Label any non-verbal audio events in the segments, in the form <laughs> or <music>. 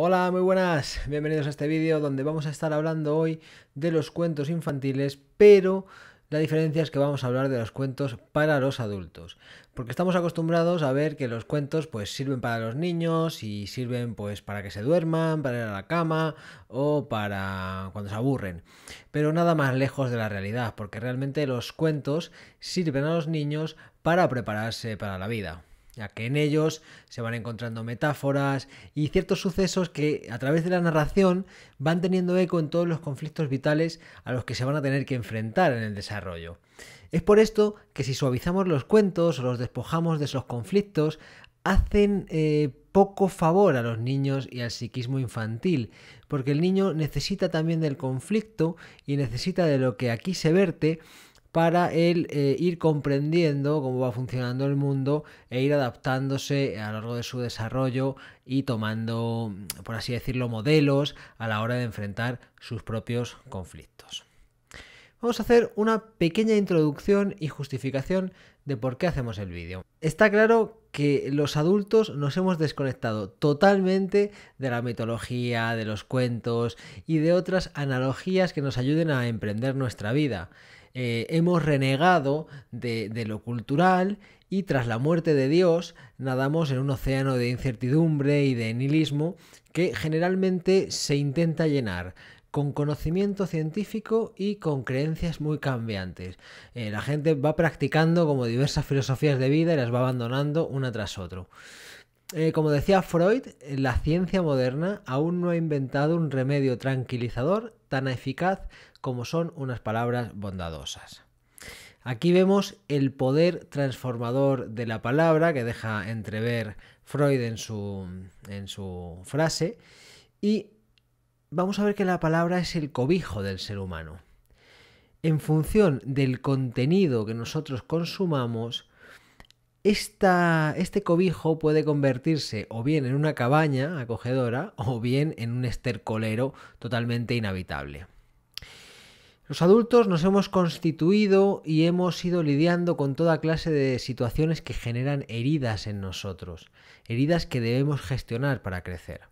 Hola, muy buenas, bienvenidos a este vídeo donde vamos a estar hablando hoy de los cuentos infantiles, pero la diferencia es que vamos a hablar de los cuentos para los adultos, porque estamos acostumbrados a ver que los cuentos pues sirven para los niños y sirven pues para que se duerman, para ir a la cama o para cuando se aburren. Pero nada más lejos de la realidad, porque realmente los cuentos sirven a los niños para prepararse para la vida ya que en ellos se van encontrando metáforas y ciertos sucesos que a través de la narración van teniendo eco en todos los conflictos vitales a los que se van a tener que enfrentar en el desarrollo. Es por esto que si suavizamos los cuentos o los despojamos de esos conflictos, hacen eh, poco favor a los niños y al psiquismo infantil, porque el niño necesita también del conflicto y necesita de lo que aquí se verte para él eh, ir comprendiendo cómo va funcionando el mundo e ir adaptándose a lo largo de su desarrollo y tomando, mm, por así decirlo, modelos a la hora de enfrentar sus propios conflictos. Vamos a hacer una pequeña introducción y justificación de por qué hacemos el vídeo. Está claro que los adultos nos hemos desconectado totalmente de la mitología, de los cuentos y de otras analogías que nos ayuden a emprender nuestra vida. Eh, hemos renegado de, lo cultural y tras la muerte de Dios nadamos en un océano de incertidumbre y de nihilismo que generalmente se intenta llenar con conocimiento científico y con creencias muy cambiantes. Eh, la gente va practicando como diversas filosofías de vida y las va abandonando una tras otra. Eh, como decía Freud, la ciencia moderna aún no ha inventado un remedio tranquilizador tan eficaz como son unas palabras bondadosas. Aquí vemos el poder transformador de la palabra que deja entrever Freud en su, frase y vamos a ver que la palabra es el cobijo del ser humano. En función del contenido que nosotros consumamos, este cobijo puede convertirse o bien en una cabaña acogedora o bien en un estercolero totalmente inhabitable. Los adultos nos hemos constituido y hemos ido lidiando con toda clase de situaciones que generan heridas en nosotros, heridas que debemos gestionar para crecer.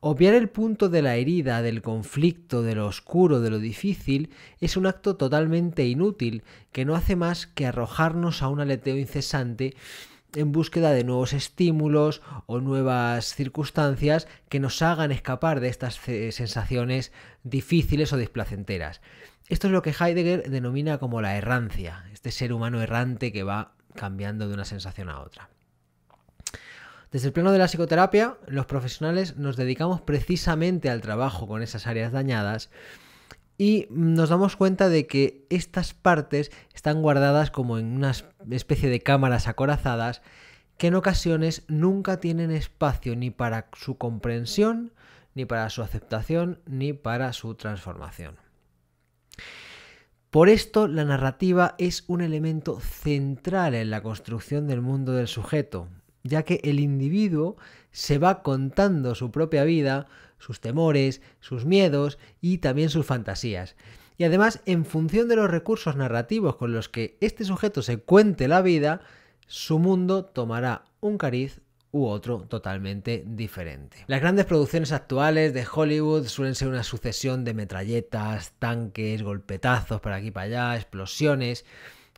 Obviar el punto de la herida, del conflicto, de lo oscuro, de lo difícil, es un acto totalmente inútil que no hace más que arrojarnos a un aleteo incesante en búsqueda de nuevos estímulos o nuevas circunstancias que nos hagan escapar de estas eh, sensaciones difíciles o displacenteras. Esto es lo que Heidegger denomina como la errancia, este ser humano errante que va cambiando de una sensación a otra. Desde el plano de la psicoterapia, los profesionales nos dedicamos precisamente al trabajo con esas áreas dañadas y nos damos cuenta de que estas partes están guardadas como en una especie de cámaras acorazadas que en ocasiones nunca tienen espacio ni para su comprensión, ni para su aceptación, ni para su transformación. Por esto, la narrativa es un elemento central en la construcción del mundo del sujeto, ya que el individuo se va contando su propia vida, sus temores, sus miedos y también sus fantasías. Y además, en función de los recursos narrativos con los que este sujeto se cuente la vida, su mundo tomará un cariz u otro totalmente diferente. Las grandes producciones actuales de Hollywood suelen ser una sucesión de metralletas, tanques, golpetazos para aquí y para allá, explosiones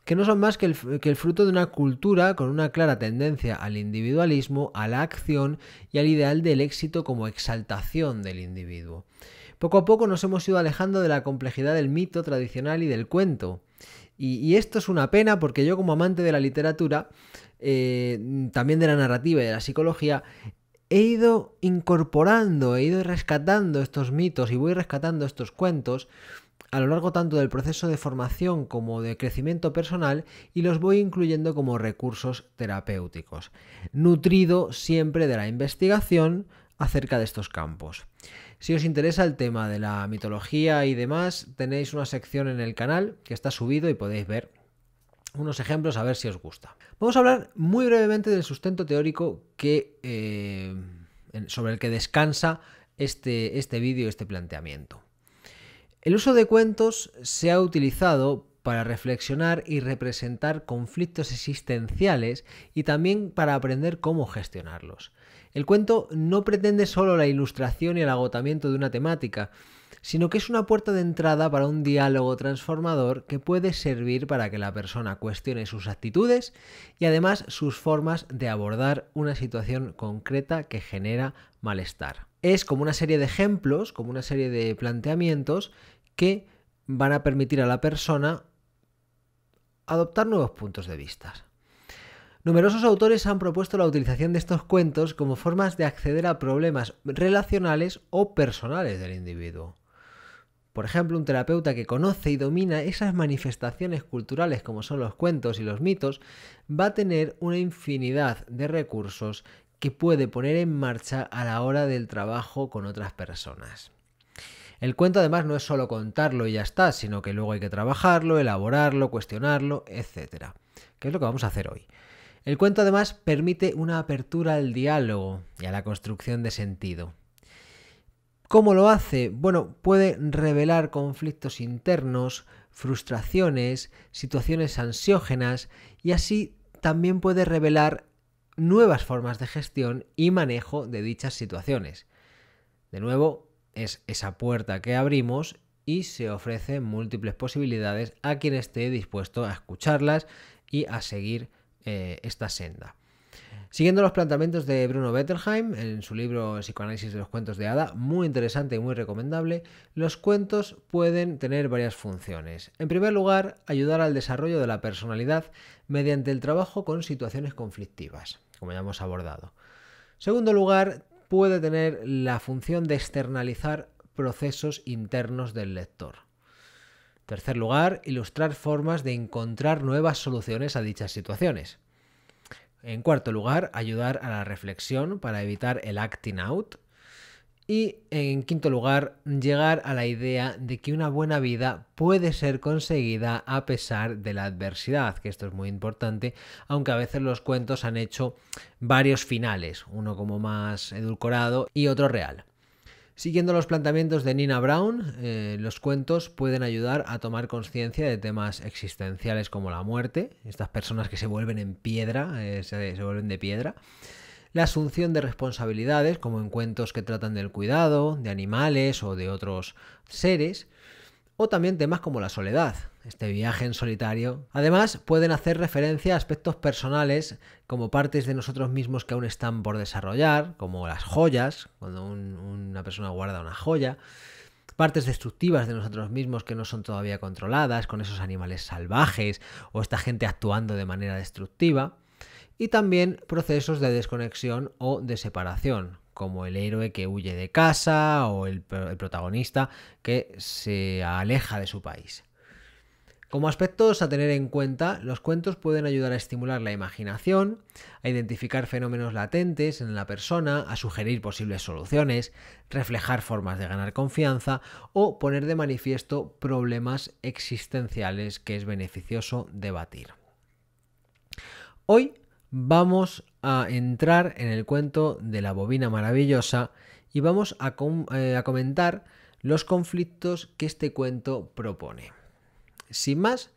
que no son más que el, fruto de una cultura con una clara tendencia al individualismo, a la acción y al ideal del éxito como exaltación del individuo. Poco a poco nos hemos ido alejando de la complejidad del mito tradicional y del cuento. Y, esto es una pena porque yo como amante de la literatura, eh, también de la narrativa y de la psicología, he ido incorporando, he ido rescatando estos mitos y voy rescatando estos cuentos a lo largo tanto del proceso de formación como de crecimiento personal y los voy incluyendo como recursos terapéuticos, nutrido siempre de la investigación acerca de estos campos. Si os interesa el tema de la mitología y demás, tenéis una sección en el canal que está subido y podéis ver unos ejemplos a ver si os gusta. Vamos a hablar muy brevemente del sustento teórico que, eh, sobre el que descansa este, este vídeo, este planteamiento. El uso de cuentos se ha utilizado para reflexionar y representar conflictos existenciales y también para aprender cómo gestionarlos. El cuento no pretende solo la ilustración y el agotamiento de una temática, sino que es una puerta de entrada para un diálogo transformador que puede servir para que la persona cuestione sus actitudes y además sus formas de abordar una situación concreta que genera malestar. Es como una serie de ejemplos, como una serie de planteamientos que van a permitir a la persona adoptar nuevos puntos de vista. Numerosos autores han propuesto la utilización de estos cuentos como formas de acceder a problemas relacionales o personales del individuo. Por ejemplo, un terapeuta que conoce y domina esas manifestaciones culturales como son los cuentos y los mitos, va a tener una infinidad de recursos que puede poner en marcha a la hora del trabajo con otras personas. El cuento además no es solo contarlo y ya está, sino que luego hay que trabajarlo, elaborarlo, cuestionarlo, etc. Que es lo que vamos a hacer hoy. El cuento además permite una apertura al diálogo y a la construcción de sentido. ¿Cómo lo hace? Bueno, puede revelar conflictos internos, frustraciones, situaciones ansiógenas y así también puede revelar nuevas formas de gestión y manejo de dichas situaciones. De nuevo, es esa puerta que abrimos y se ofrecen múltiples posibilidades a quien esté dispuesto a escucharlas y a seguir eh, esta senda. Siguiendo los planteamientos de Bruno Bettelheim en su libro Psicoanálisis de los cuentos de hada, muy interesante y muy recomendable, los cuentos pueden tener varias funciones. En primer lugar, ayudar al desarrollo de la personalidad mediante el trabajo con situaciones conflictivas, como ya hemos abordado. segundo lugar, puede tener la función de externalizar procesos internos del lector. tercer lugar, ilustrar formas de encontrar nuevas soluciones a dichas situaciones. En cuarto lugar, ayudar a la reflexión para evitar el acting out, y en quinto lugar, llegar a la idea de que una buena vida puede ser conseguida a pesar de la adversidad, que esto es muy importante, aunque a veces los cuentos han hecho varios finales, uno como más edulcorado y otro real. Siguiendo los planteamientos de Nina Brown, eh, los cuentos pueden ayudar a tomar conciencia de temas existenciales como la muerte, estas personas que se vuelven en piedra, eh, se vuelven de piedra la asunción de responsabilidades, como en cuentos que tratan del cuidado, de animales o de otros seres, o también temas como la soledad, este viaje en solitario. Además, pueden hacer referencia a aspectos personales como partes de nosotros mismos que aún están por desarrollar, como las joyas, cuando una persona guarda una joya, partes destructivas de nosotros mismos que no son todavía controladas, con esos animales salvajes o esta gente actuando de manera destructiva y también procesos de desconexión o de separación, como el héroe que huye de casa o el, protagonista que se aleja de su país. Como aspectos a tener en cuenta, los cuentos pueden ayudar a estimular la imaginación, a identificar fenómenos latentes en la persona, a sugerir posibles soluciones, reflejar formas de ganar confianza o poner de manifiesto problemas existenciales que es beneficioso debatir. Hoy vamos a entrar en el cuento de la bobina maravillosa y vamos eh, a, comentar los conflictos que este cuento propone. Sin más,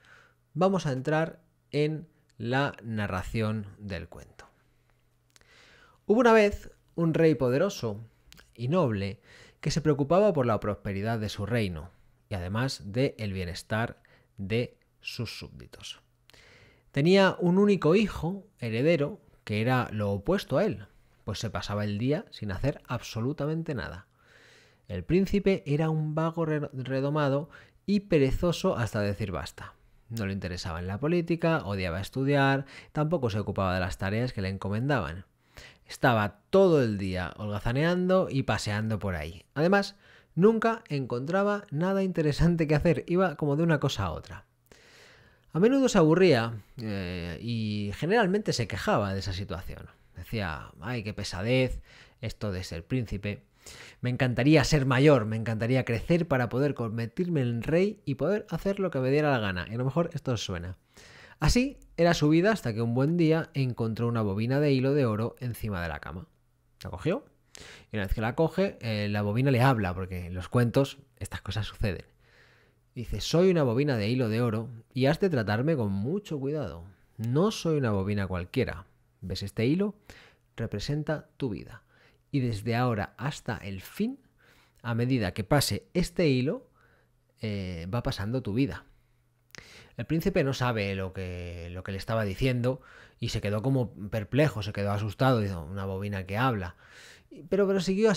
vamos a entrar en la narración del cuento. Hubo una vez un rey poderoso y noble que se preocupaba por la prosperidad de su reino y además del el bienestar de sus súbditos. Tenía un único hijo, heredero, que era lo opuesto a él, pues se pasaba el día sin hacer absolutamente nada. El príncipe era un vago redomado y perezoso hasta decir basta. No le interesaba en la política, odiaba estudiar, tampoco se ocupaba de las tareas que le encomendaban. Estaba todo el día holgazaneando y paseando por ahí. Además, nunca encontraba nada interesante que hacer, iba como de una cosa a otra. A menudo se aburría eh, y generalmente se quejaba de esa situación. Decía, ay, qué pesadez, esto de ser príncipe. Me encantaría ser mayor, me encantaría crecer para poder convertirme en rey y poder hacer lo que me diera la gana. Y a lo mejor esto os suena. Así era su vida hasta que un buen día encontró una bobina de hilo de oro encima de la cama. La cogió y una vez que la coge, eh, la bobina le habla, porque en los cuentos estas cosas suceden. Dice, soy una bobina de hilo de oro y has de tratarme con mucho cuidado. No soy una bobina cualquiera. ¿Ves este hilo? Representa tu vida. Y desde ahora hasta el fin, a medida que pase este hilo, eh, va pasando tu vida. El príncipe no sabe lo que, lo que le estaba diciendo y se quedó como perplejo, se quedó asustado, dijo, una bobina que habla. Pero, pero siguió,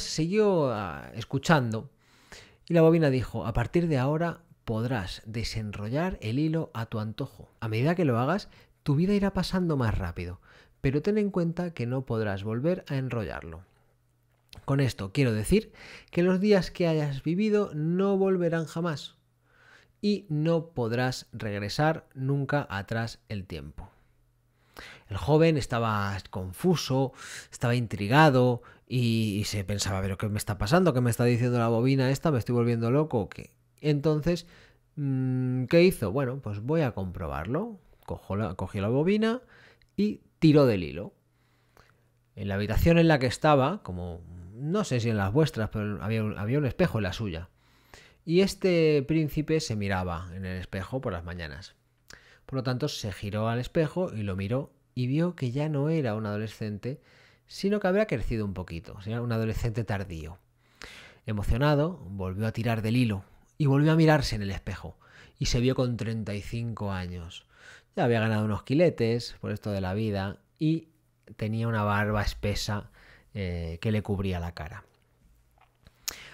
ah, escuchando y la bobina dijo, a partir de ahora podrás desenrollar el hilo a tu antojo. A medida que lo hagas, tu vida irá pasando más rápido, pero ten en cuenta que no podrás volver a enrollarlo. Con esto quiero decir que los días que hayas vivido no volverán jamás y no podrás regresar nunca atrás el tiempo. El joven estaba confuso, estaba intrigado y, se pensaba, pero ¿qué me está pasando? ¿Qué me está diciendo la bobina esta? ¿Me estoy volviendo loco? ¿Qué? Entonces, mm, ¿qué hizo? Bueno, pues voy a comprobarlo. Cogió la, la bobina y tiró del hilo. En la habitación en la que estaba, como no sé si en las vuestras, pero había un, había un espejo en la suya. Y este príncipe se miraba en el espejo por las mañanas. Por lo tanto, se giró al espejo y lo miró y vio que ya no era un adolescente, sino que había crecido un poquito, o sea, un adolescente tardío. Emocionado, volvió a tirar del hilo y volvió a mirarse en el espejo y se vio con 35 años. Ya había ganado unos quiletes por esto de la vida y tenía una barba espesa eh, que le cubría la cara.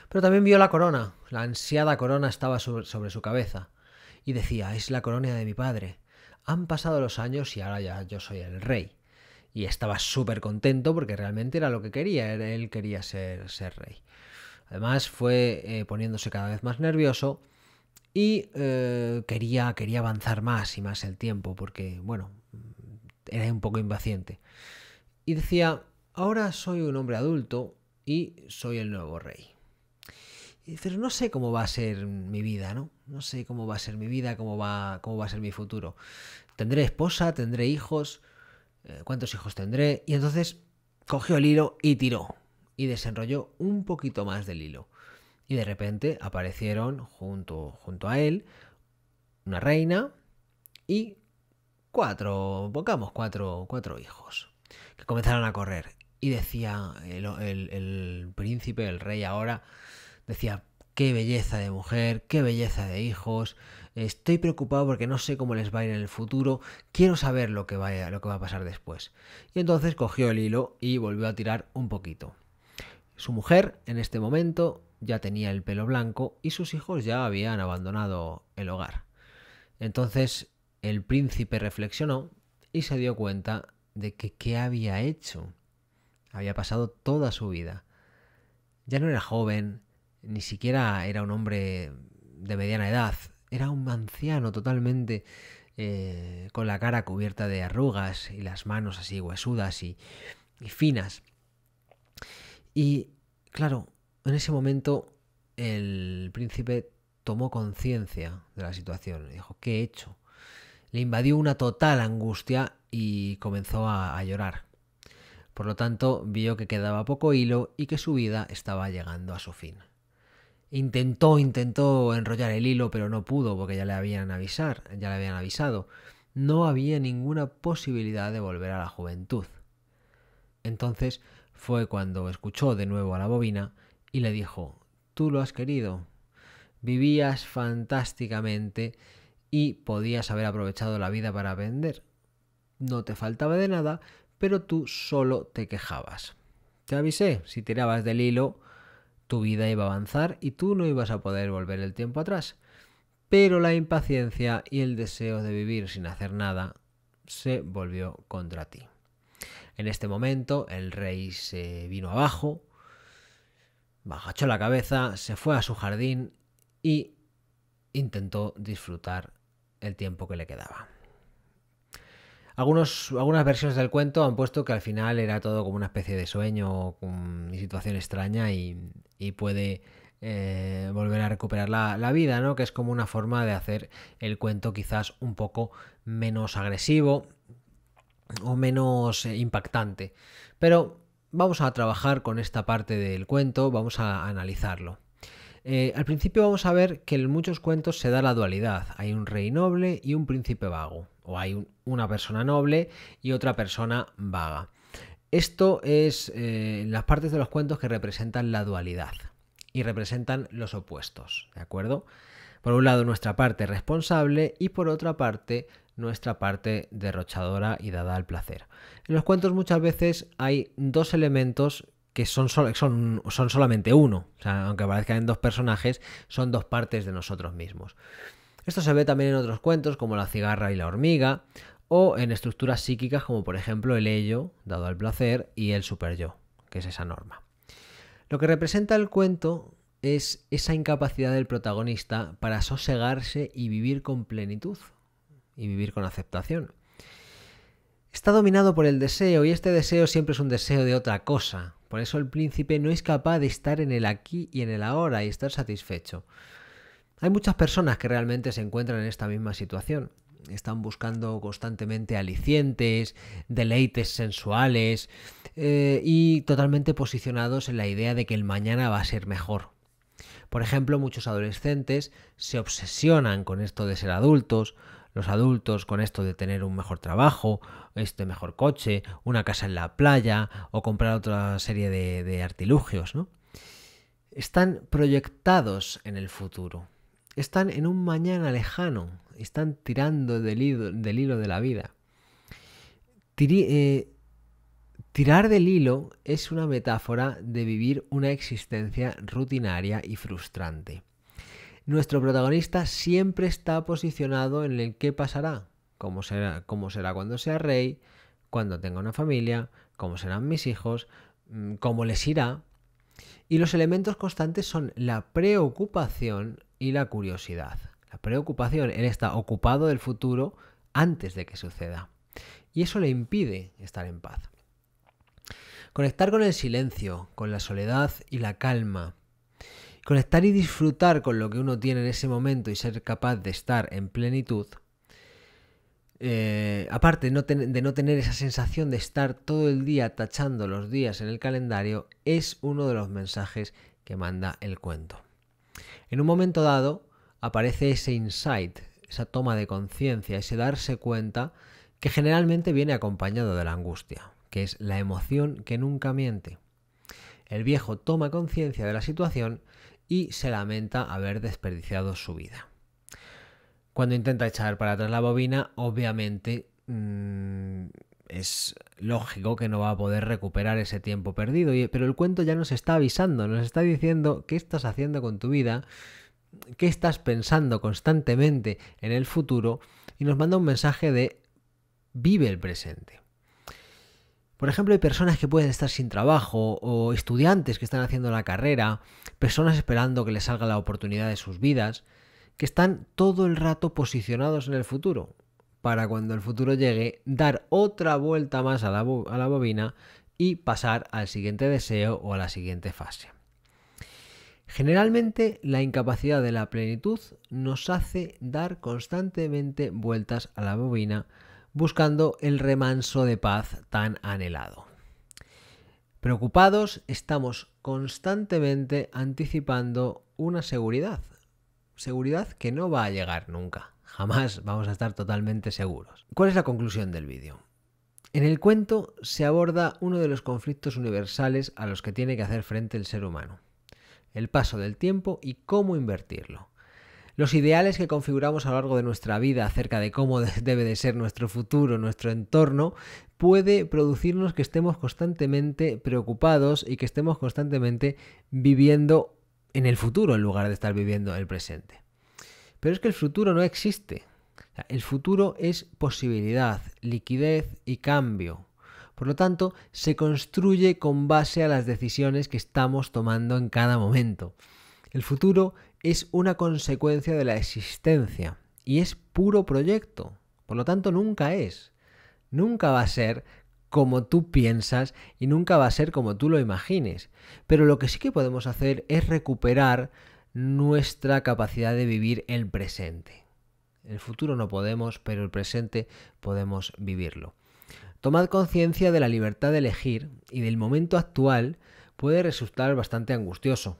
Pero también vio la corona, la ansiada corona estaba sobre, su cabeza y decía, es la corona de mi padre. Han pasado los años y ahora ya yo soy el rey. Y estaba súper contento porque realmente era lo que quería, él quería ser, ser rey. Además fue eh, poniéndose cada vez más nervioso y eh, quería, quería avanzar más y más el tiempo porque, bueno, era un poco impaciente. Y decía, ahora soy un hombre adulto y soy el nuevo rey. Y pero no sé cómo va a ser mi vida, ¿no? No sé cómo va a ser mi vida, cómo va, cómo va a ser mi futuro. Tendré esposa, tendré hijos, eh, cuántos hijos tendré. Y entonces cogió el hilo y tiró y desenrolló un poquito más del hilo. Y de repente aparecieron junto, junto a él una reina y cuatro, pongamos cuatro, cuatro hijos, que comenzaron a correr. Y decía el, príncipe, el rey ahora, decía, qué belleza de mujer, qué belleza de hijos. Estoy preocupado porque no sé cómo les va a ir en el futuro. Quiero saber lo que, lo que va a pasar después. Y entonces cogió el hilo y volvió a tirar un poquito. Su mujer, en este momento, ya tenía el pelo blanco y sus hijos ya habían abandonado el hogar. Entonces el príncipe reflexionó y se dio cuenta de que qué había hecho. Había pasado toda su vida. Ya no era joven, ni siquiera era un hombre de mediana edad, era un anciano totalmente eh, con la cara cubierta de arrugas y las manos así huesudas y finas. Y claro, en ese momento el príncipe tomó conciencia de la situación. Dijo, ¿qué he hecho? Le invadió una total angustia y comenzó a, llorar. Por lo tanto, vio que quedaba poco hilo y que su vida estaba llegando a su fin. Intentó, intentó enrollar el hilo, pero no pudo porque ya le habían avisar, ya le habían avisado. No había ninguna posibilidad de volver a la juventud. Entonces fue cuando escuchó de nuevo a la bobina y le dijo, tú lo has querido, vivías fantásticamente y podías haber aprovechado la vida para vender. No te faltaba de nada, pero tú solo te quejabas. Te avisé, si tirabas del hilo, tu vida iba a avanzar y tú no ibas a poder volver el tiempo atrás. Pero la impaciencia y el deseo de vivir sin hacer nada se volvió contra ti. En este momento el rey se vino abajo, bajachó la cabeza, se fue a su jardín y intentó disfrutar el tiempo que le quedaba. algunas versiones del cuento han puesto que al final era todo como una especie de sueño, una situación extraña y, puede eh, volver a recuperar la, la, vida, ¿no? Que es como una forma de hacer el cuento quizás un poco menos agresivo o menos eh, impactante. Pero vamos a trabajar con esta parte del cuento, vamos a analizarlo. Eh, al principio vamos a ver que en muchos cuentos se da la dualidad. Hay un rey noble y un príncipe vago. O hay una persona noble y otra persona vaga. Esto es eh, las partes de los cuentos que representan la dualidad y representan los opuestos, ¿de acuerdo? Por un lado nuestra parte responsable y por otra parte nuestra parte derrochadora y dada al placer. En los cuentos muchas veces hay dos elementos que son, son, son solamente uno, o sea, aunque aparezcan dos personajes, son dos partes de nosotros mismos. Esto se ve también en otros cuentos como la cigarra y la hormiga, o en estructuras psíquicas como por ejemplo el ello, dado al placer, y el yo, que es esa norma. Lo que representa el cuento es esa incapacidad del protagonista para sosegarse y vivir con plenitud, y vivir con aceptación. Está dominado por el deseo y este deseo siempre es un deseo de otra cosa. Por eso el príncipe no es capaz de estar en el aquí y en el ahora y estar satisfecho. Hay muchas personas que realmente se encuentran en esta misma situación. Están buscando constantemente alicientes, deleites sensuales eh, y totalmente posicionados en la idea de que el mañana va a ser mejor. Por ejemplo, muchos adolescentes se obsesionan con esto de ser adultos, los adultos con esto de tener un mejor trabajo, este mejor coche, una casa en la playa o comprar otra serie de, artilugios, ¿no? Están proyectados en el futuro, están en un mañana lejano, están tirando del hilo, del hilo de la vida. Eh, tirar del hilo es una metáfora de vivir una existencia rutinaria y frustrante nuestro protagonista siempre está posicionado en el qué pasará, cómo será, cómo será cuando sea rey, cuando tenga una familia, cómo serán mis hijos, mm, cómo les irá. Y los elementos constantes son la preocupación y la curiosidad. La preocupación, él está ocupado del futuro antes de que suceda. Y eso le impide estar en paz. Conectar con el silencio, con la soledad y la calma, Conectar y disfrutar con lo que uno tiene en ese momento y ser capaz de estar en plenitud. Eh, aparte de no tener esa sensación de estar todo el día tachando los días en el calendario, es uno de los mensajes que manda el cuento. En un momento dado aparece ese insight, esa toma de conciencia, ese darse cuenta que generalmente viene acompañado de la angustia, que es la emoción que nunca miente. El viejo toma conciencia de la situación y se lamenta haber desperdiciado su vida. Cuando intenta echar para atrás la bobina, obviamente mm, es lógico que no va a poder recuperar ese tiempo perdido, pero el cuento ya nos está avisando, nos está diciendo qué estás haciendo con tu vida, qué estás pensando constantemente en el futuro y nos manda un mensaje de vive el presente. Por ejemplo, hay personas que pueden estar sin trabajo o estudiantes que están haciendo la carrera, personas esperando que les salga la oportunidad de sus vidas, que están todo el rato posicionados en el futuro, para cuando el futuro llegue dar otra vuelta más a la, bobina y pasar al siguiente deseo o a la siguiente fase. Generalmente la incapacidad de la plenitud nos hace dar constantemente vueltas a la bobina buscando el remanso de paz tan anhelado. Preocupados estamos constantemente anticipando una seguridad, seguridad que no va a llegar nunca, jamás vamos a estar totalmente seguros. ¿Cuál es la conclusión del vídeo? En el cuento se aborda uno de los conflictos universales a los que tiene que hacer frente el ser humano, el paso del tiempo y cómo invertirlo. Los ideales que configuramos a lo largo de nuestra vida acerca de cómo <laughs> debe de ser nuestro futuro, nuestro entorno, puede producirnos que estemos constantemente preocupados y que estemos constantemente viviendo en el futuro en lugar de estar viviendo el presente. Pero es que el futuro no existe. El futuro es posibilidad, liquidez y cambio. Por lo tanto, se construye con base a las decisiones que estamos tomando en cada momento. El futuro es una consecuencia de la existencia y es puro proyecto. Por lo tanto, nunca es. Nunca va a ser como tú piensas y nunca va a ser como tú lo imagines. Pero lo que sí que podemos hacer es recuperar nuestra capacidad de vivir el presente. El futuro no podemos, pero el presente podemos vivirlo. Tomad conciencia de la libertad de elegir y del momento actual puede resultar bastante angustioso.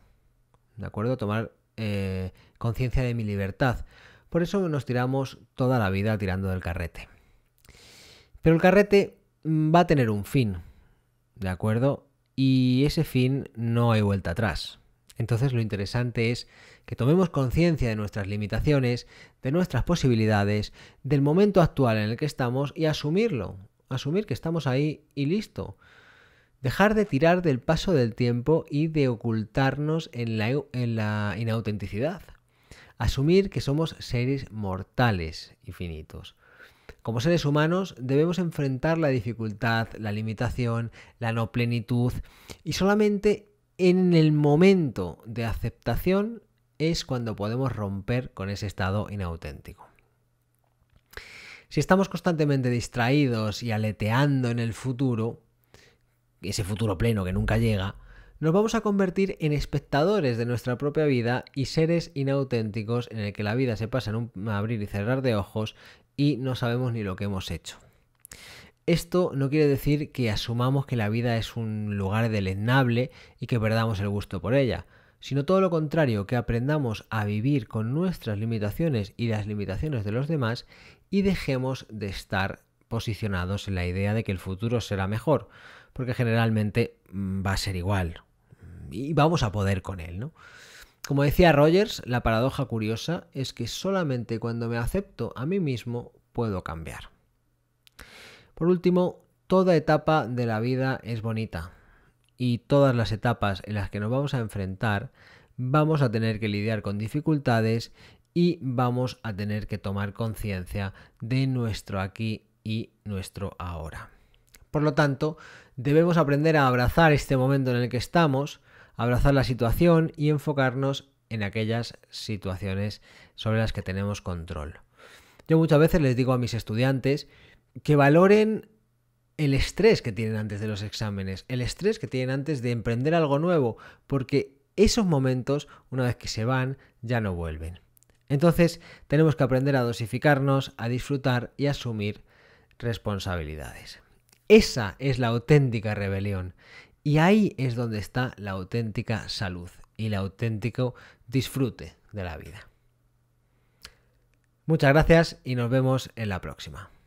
¿De acuerdo? Tomar eh, conciencia de mi libertad. Por eso nos tiramos toda la vida tirando del carrete. Pero el carrete mm, va a tener un fin, ¿de acuerdo? Y ese fin no hay vuelta atrás. Entonces lo interesante es que tomemos conciencia de nuestras limitaciones, de nuestras posibilidades, del momento actual en el que estamos y asumirlo. Asumir que estamos ahí y listo. Dejar de tirar del paso del tiempo y de ocultarnos en la, en la inautenticidad. Asumir que somos seres mortales y finitos. Como seres humanos debemos enfrentar la dificultad, la limitación, la no plenitud y solamente en el momento de aceptación es cuando podemos romper con ese estado inauténtico. Si estamos constantemente distraídos y aleteando en el futuro, ese futuro pleno que nunca llega, nos vamos a convertir en espectadores de nuestra propia vida y seres inauténticos en el que la vida se pasa en un abrir y cerrar de ojos y no sabemos ni lo que hemos hecho. Esto no quiere decir que asumamos que la vida es un lugar deleznable y que perdamos el gusto por ella, sino todo lo contrario, que aprendamos a vivir con nuestras limitaciones y las limitaciones de los demás y dejemos de estar posicionados en la idea de que el futuro será mejor, porque generalmente mm, va a ser igual y vamos a poder con él, ¿no? Como decía Rogers, la paradoja curiosa es que solamente cuando me acepto a mí mismo puedo cambiar. Por último, toda etapa de la vida es bonita y todas las etapas en las que nos vamos a enfrentar vamos a tener que lidiar con dificultades y vamos a tener que tomar conciencia de nuestro aquí y nuestro ahora. Por lo tanto, Debemos aprender a abrazar este momento en el que estamos, abrazar la situación y enfocarnos en aquellas situaciones sobre las que tenemos control. Yo muchas veces les digo a mis estudiantes que valoren el estrés que tienen antes de los exámenes, el estrés que tienen antes de emprender algo nuevo, porque esos momentos, una vez que se van, ya no vuelven. Entonces, tenemos que aprender a dosificarnos, a disfrutar y a asumir responsabilidades. Esa es la auténtica rebelión. Y ahí es donde está la auténtica salud y el auténtico disfrute de la vida. Muchas gracias y nos vemos en la próxima.